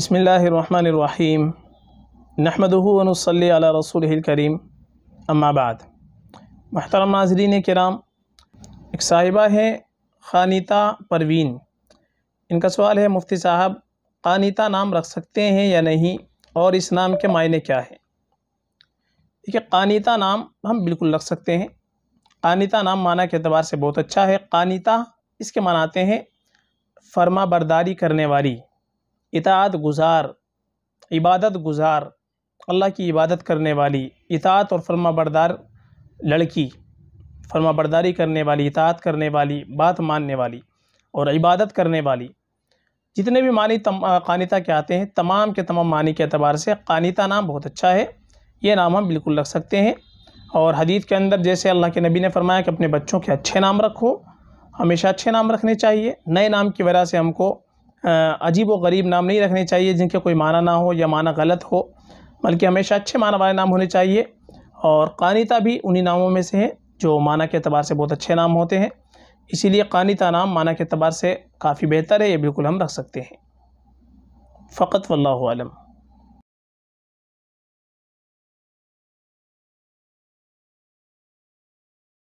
बसमीम नहमदनसली रसूल करीम अम्माबाद महतरम नाजरीन कराम एक साहिबा है खानिता परवीन इनका सवाल है मुफ्ती साहब खानिता नाम रख सकते हैं या नहीं और इस नाम के मायने क्या है देखिए खानिता नाम हम बिल्कुल रख सकते हैं खानिता नाम माना के अतबार से बहुत अच्छा है खानिता इसके मनाते हैं फर्मा बरदारी करने वाली इतात गुज़ार इबादत गुज़ार अल्लाह की इबादत करने वाली इतात और फर्मा बरदार लड़की फर्मा बरदारी करने वाली इतात करने वाली बात मानने वाली और इबादत करने वाली जितने भी मानी तम कानिता के आते हैं तमाम के तमाम मानी के अतबार से कानिता नाम बहुत अच्छा है ये नाम हम बिल्कुल रख सकते हैं और हदीत के अंदर जैसे अल्लाह के नबी ने फरमाया कि अपने बच्चों के अच्छे नाम रखो हमेशा अच्छे नाम रखने चाहिए नए नाम की वजह से हमको अजीब व गरीब नाम नहीं रखने चाहिए जिनके कोई माना ना हो या माना गलत हो बल्कि हमेशा अच्छे माना वाले नाम होने चाहिए और कानिता भी उन्हीं नामों में से हैं जो माना के अतबार से बहुत अच्छे नाम होते हैं इसीलिए कानिता नाम माना के अतबार से काफ़ी बेहतर है ये बिल्कुल हम रख सकते हैं फ़कत वल्लम